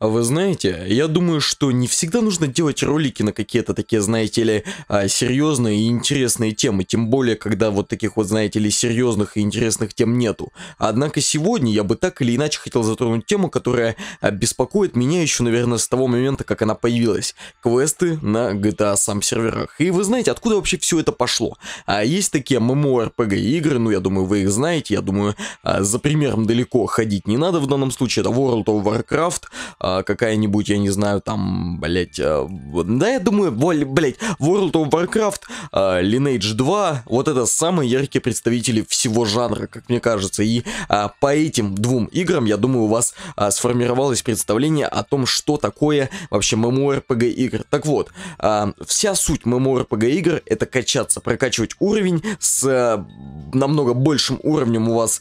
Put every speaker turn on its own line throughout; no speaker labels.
А вы знаете, я думаю, что не всегда нужно делать ролики на какие-то такие, знаете ли, а, серьезные и интересные темы, тем более, когда вот таких вот, знаете ли, серьезных и интересных тем нету. Однако сегодня я бы так или иначе хотел затронуть тему, которая а, беспокоит меня еще, наверное, с того момента, как она появилась. Квесты на GTA сам серверах. И вы знаете, откуда вообще все это пошло? А есть такие MMORPG игры, ну я думаю, вы их знаете, я думаю, за примером далеко ходить не надо в данном случае, это World of Warcraft, а, какая-нибудь, я не знаю, там, блять, а, да я думаю, блять, World of Warcraft, а, Lineage 2, вот это самые яркие представители всего жанра, как мне кажется, и по этим двум играм, я думаю, у вас сформировалось представление о том, что такое вообще MMORPG игр. Так вот, вся суть MMORPG игр это качаться, прокачивать уровень с намного большим уровнем у вас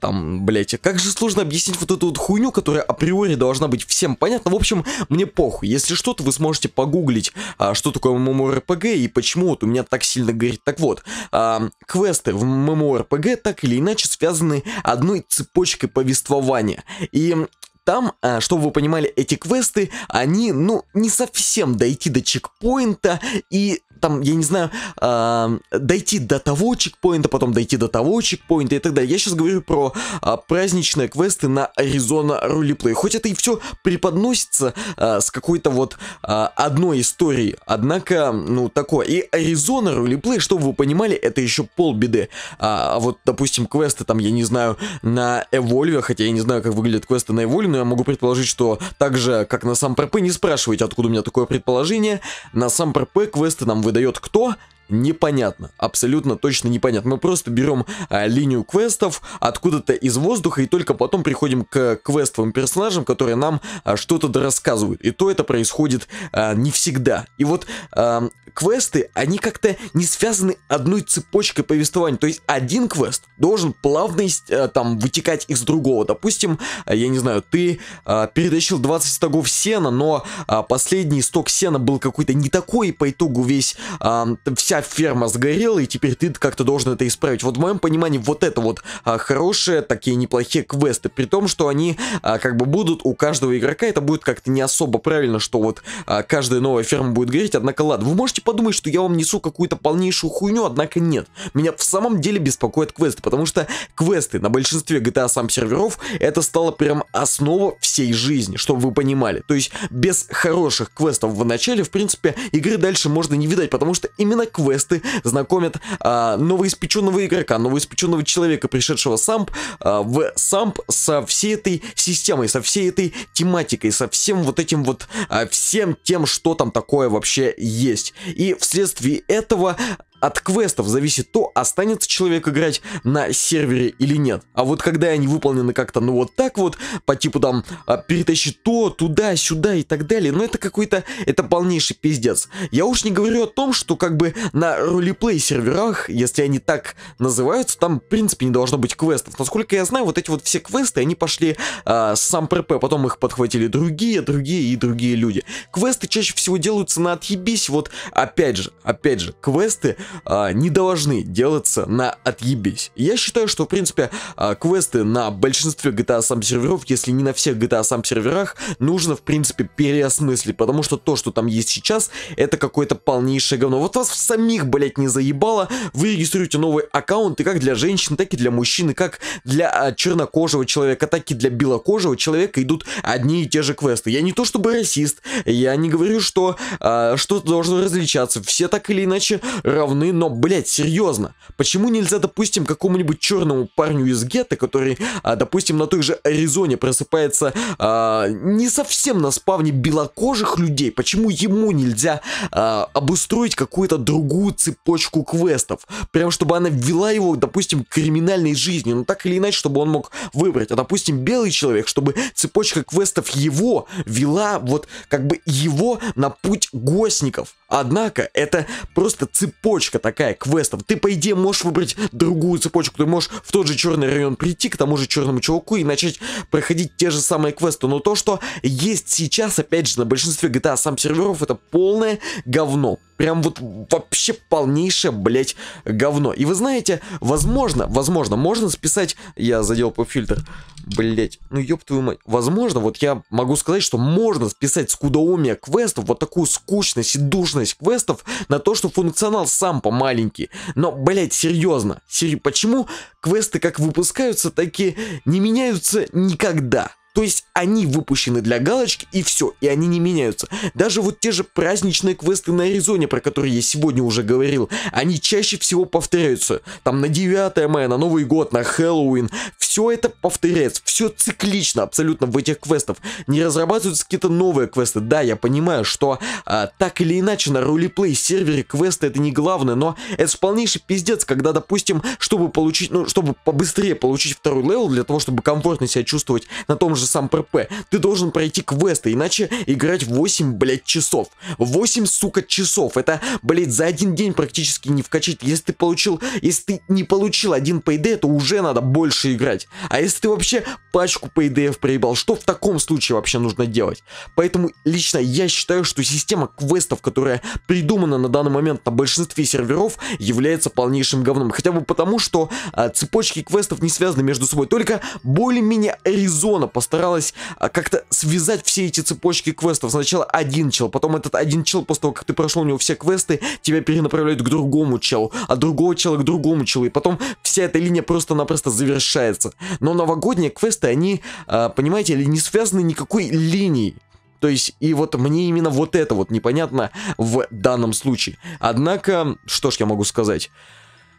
там, блять, как же сложно объяснить вот эту вот хуйню, которая априори должна быть вся совсем понятно. В общем, мне похуй. Если что-то, вы сможете погуглить, а, что такое MMORPG и почему вот у меня так сильно горит. Так вот, а, квесты в MMORPG так или иначе связаны одной цепочкой повествования. И там, а, чтобы вы понимали, эти квесты, они, ну, не совсем дойти до чекпоинта, и там, я не знаю, э, дойти до того чекпоинта, потом дойти до того чекпоинта и так далее. Я сейчас говорю про э, праздничные квесты на Arizona Roleplay. Хоть это и все преподносится э, с какой-то вот э, одной историей, однако, ну, такое. И Arizona Roleplay, чтобы вы понимали, это еще полбеды. А вот, допустим, квесты там, я не знаю, на Эвольве, хотя я не знаю, как выглядят квесты на Эвольве, но я могу предположить, что так же, как на сам ПРП, не спрашивайте, откуда у меня такое предположение, на сам ПРП квесты нам выдает кто – непонятно, абсолютно точно непонятно. Мы просто берем а, линию квестов откуда-то из воздуха и только потом приходим к квестовым персонажам, которые нам а, что-то рассказывают. И то это происходит а, не всегда. И вот а, квесты, они как-то не связаны одной цепочкой повествования. То есть один квест должен плавно а, там вытекать из другого. Допустим, а, я не знаю, ты а, перетащил 20 стогов сена, но а, последний сток сена был какой-то не такой, и по итогу весь а, вся вся ферма сгорела, и теперь ты как-то должен это исправить. Вот в моем понимании вот это вот а, хорошие, такие неплохие квесты, при том, что они а, как бы будут у каждого игрока, это будет как-то не особо правильно, что вот а, каждая новая ферма будет гореть, однако ладно. Вы можете подумать, что я вам несу какую-то полнейшую хуйню, однако нет. Меня в самом деле беспокоят квесты, потому что квесты на большинстве GTA сам серверов, это стало прям основа всей жизни, чтобы вы понимали. То есть без хороших квестов в начале, в принципе, игры дальше можно не видать, потому что именно квесты квесты, знакомят а, новоиспеченного игрока, новоиспеченного человека, пришедшего самп, а, в самп со всей этой системой, со всей этой тематикой, со всем вот этим вот, а, всем тем, что там такое вообще есть. И вследствие этого от квестов зависит то, останется человек играть на сервере или нет. А вот когда они выполнены как-то, ну вот так вот, по типу там, а, перетащи то, туда, сюда и так далее, ну это какой-то, это полнейший пиздец. Я уж не говорю о том, что как бы на ролеплей серверах, если они так называются, там в принципе не должно быть квестов. Насколько я знаю, вот эти вот все квесты, они пошли э, с сам ПРП, потом их подхватили другие, другие и другие люди. Квесты чаще всего делаются на отъебись, вот опять же, опять же, квесты а, не должны делаться на отъебись. Я считаю, что, в принципе, а, квесты на большинстве GTA сам серверов, если не на всех GTA сам серверах, нужно, в принципе, переосмыслить, потому что то, что там есть сейчас, это какое-то полнейшее говно. Вот вас в самих, блять, не заебало, вы регистрируете новый аккаунт, и как для женщин, так и для мужчин, и как для а, чернокожего человека, так и для белокожего человека идут одни и те же квесты. Я не то чтобы расист, я не говорю, что а, что-то должно различаться, все так или иначе равно говны, но, блядь, серьезно, почему нельзя, допустим, какому-нибудь черному парню из гетто, который, а, допустим, на той же Аризоне просыпается а, не совсем на спавне белокожих людей, почему ему нельзя а, обустроить какую-то другую цепочку квестов, прям чтобы она вела его, допустим, к криминальной жизни, ну так или иначе, чтобы он мог выбрать, а, допустим, белый человек, чтобы цепочка квестов его вела вот как бы его на путь гостников, Однако, это просто цепочка такая квестов. Ты, по идее, можешь выбрать другую цепочку. Ты можешь в тот же черный район прийти к тому же черному чуваку и начать проходить те же самые квесты. Но то, что есть сейчас, опять же, на большинстве GTA сам серверов, это полное говно. Прям вот вообще полнейшее, блять, говно. И вы знаете, возможно, возможно, можно списать... Я задел по фильтр блять, ну ёб твою мать. Возможно, вот я могу сказать, что можно списать скудоумие квестов, вот такую скучность и душность квестов на то, что функционал сам помаленький. Но, блять, серьезно, сер... почему квесты как выпускаются, так и не меняются никогда? То есть они выпущены для галочки и все, и они не меняются. Даже вот те же праздничные квесты на Аризоне, про которые я сегодня уже говорил, они чаще всего повторяются. Там на 9 мая, на Новый год, на Хэллоуин все это повторяется, все циклично абсолютно в этих квестах. Не разрабатываются какие-то новые квесты. Да, я понимаю, что а, так или иначе на ролеплей сервере квесты это не главное, но это же полнейший пиздец, когда, допустим, чтобы получить, ну, чтобы побыстрее получить второй левел, для того, чтобы комфортно себя чувствовать на том же сам ПП, ты должен пройти квесты, иначе играть 8, блядь, часов. 8, сука, часов. Это, блядь, за один день практически не вкачать. Если ты получил, если ты не получил один пейдей, то уже надо больше играть делать? А если ты вообще пачку PDF e проебал, что в таком случае вообще нужно делать? Поэтому лично я считаю, что система квестов, которая придумана на данный момент на большинстве серверов, является полнейшим говном. Хотя бы потому, что а, цепочки квестов не связаны между собой. Только более-менее Аризона постаралась а, как-то связать все эти цепочки квестов. Сначала один чел, потом этот один чел, после того, как ты прошел у него все квесты, тебя перенаправляют к другому челу, а другого чела к другому челу. И потом вся эта линия просто-напросто завершается. Но новогодние квесты, они, а, понимаете ли, не связаны никакой линией. То есть, и вот мне именно вот это вот непонятно в данном случае. Однако, что ж я могу сказать?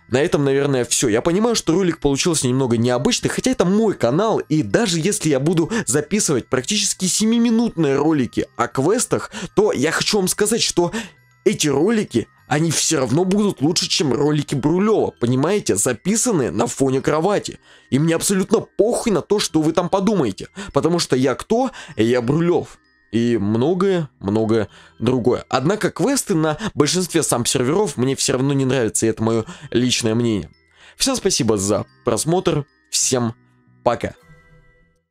На этом, наверное, все. Я понимаю, что ролик получился немного необычный, хотя это мой канал, и даже если я буду записывать практически 7-минутные ролики о квестах, то я хочу вам сказать, что эти ролики они все равно будут лучше, чем ролики Брулева, понимаете, записанные на фоне кровати. И мне абсолютно похуй на то, что вы там подумаете, потому что я кто? Я Брулев. И многое-многое другое. Однако квесты на большинстве сам серверов мне все равно не нравятся, и это мое личное мнение. Всем спасибо за просмотр, всем пока.